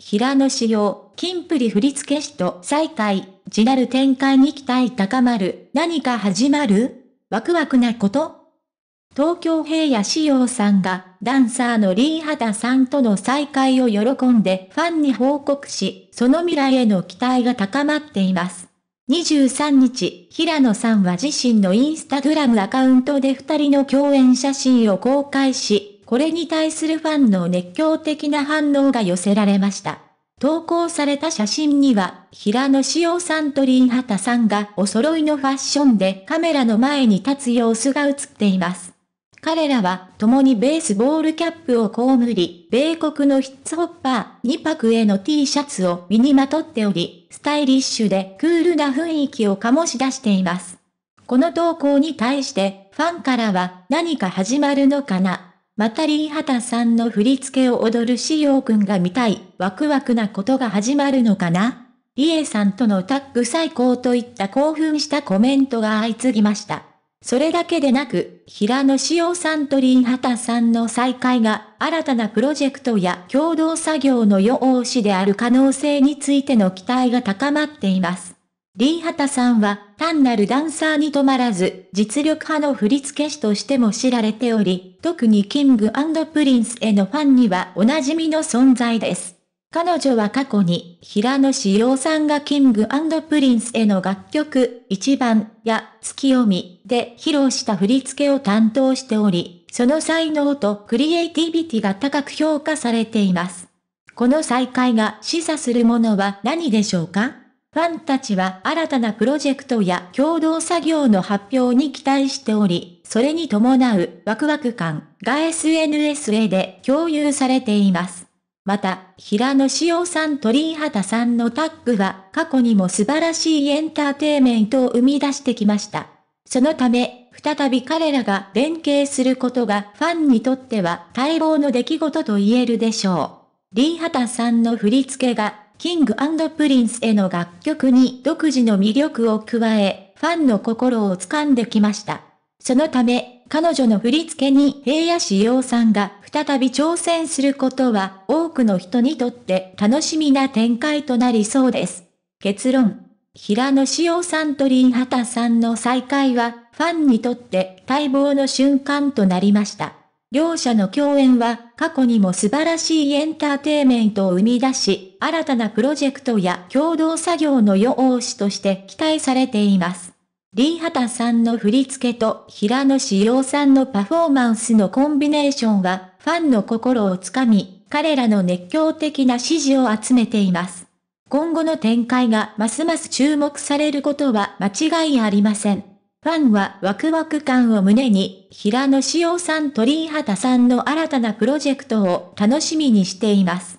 平野紫耀、金プリ振付師と再会、地なる展開に期待高まる、何か始まるワクワクなこと東京平野紫耀さんが、ダンサーのリーハタさんとの再会を喜んでファンに報告し、その未来への期待が高まっています。23日、平野さんは自身のインスタグラムアカウントで二人の共演写真を公開し、これに対するファンの熱狂的な反応が寄せられました。投稿された写真には、平野紫耀さんと林畑さんがお揃いのファッションでカメラの前に立つ様子が映っています。彼らは共にベースボールキャップをこむり、米国のヒッツホッパー、2泊への T シャツを身にまとっており、スタイリッシュでクールな雰囲気を醸し出しています。この投稿に対して、ファンからは何か始まるのかなまたリーハタさんの振り付けを踊るしよくんが見たい、ワクワクなことが始まるのかなリエさんとのタッグ最高といった興奮したコメントが相次ぎました。それだけでなく、平野紫耀さんとリンハタさんの再会が、新たなプロジェクトや共同作業の予応しである可能性についての期待が高まっています。リーハタさんは単なるダンサーに止まらず、実力派の振付師としても知られており、特にキングプリンスへのファンにはおなじみの存在です。彼女は過去に、平野志陽さんがキングプリンスへの楽曲、一番や月読みで披露した振り付けを担当しており、その才能とクリエイティビティが高く評価されています。この再会が示唆するものは何でしょうかファンたちは新たなプロジェクトや共同作業の発表に期待しており、それに伴うワクワク感が SNS へで共有されています。また、平野紫耀さんと鳥畑さんのタッグは過去にも素晴らしいエンターテイメントを生み出してきました。そのため、再び彼らが連携することがファンにとっては待望の出来事と言えるでしょう。リーハタさんの振り付けがキングプリンスへの楽曲に独自の魅力を加え、ファンの心を掴んできました。そのため、彼女の振り付けに平野志陽さんが再び挑戦することは、多くの人にとって楽しみな展開となりそうです。結論。平野志陽さんと林畑さんの再会は、ファンにとって待望の瞬間となりました。両者の共演は過去にも素晴らしいエンターテイメントを生み出し、新たなプロジェクトや共同作業の予応として期待されています。リー・ハタさんの振り付けと平野志陽さんのパフォーマンスのコンビネーションは、ファンの心をつかみ、彼らの熱狂的な支持を集めています。今後の展開がますます注目されることは間違いありません。ファンはワクワク感を胸に、平野紫耀さんとリーハタさんの新たなプロジェクトを楽しみにしています。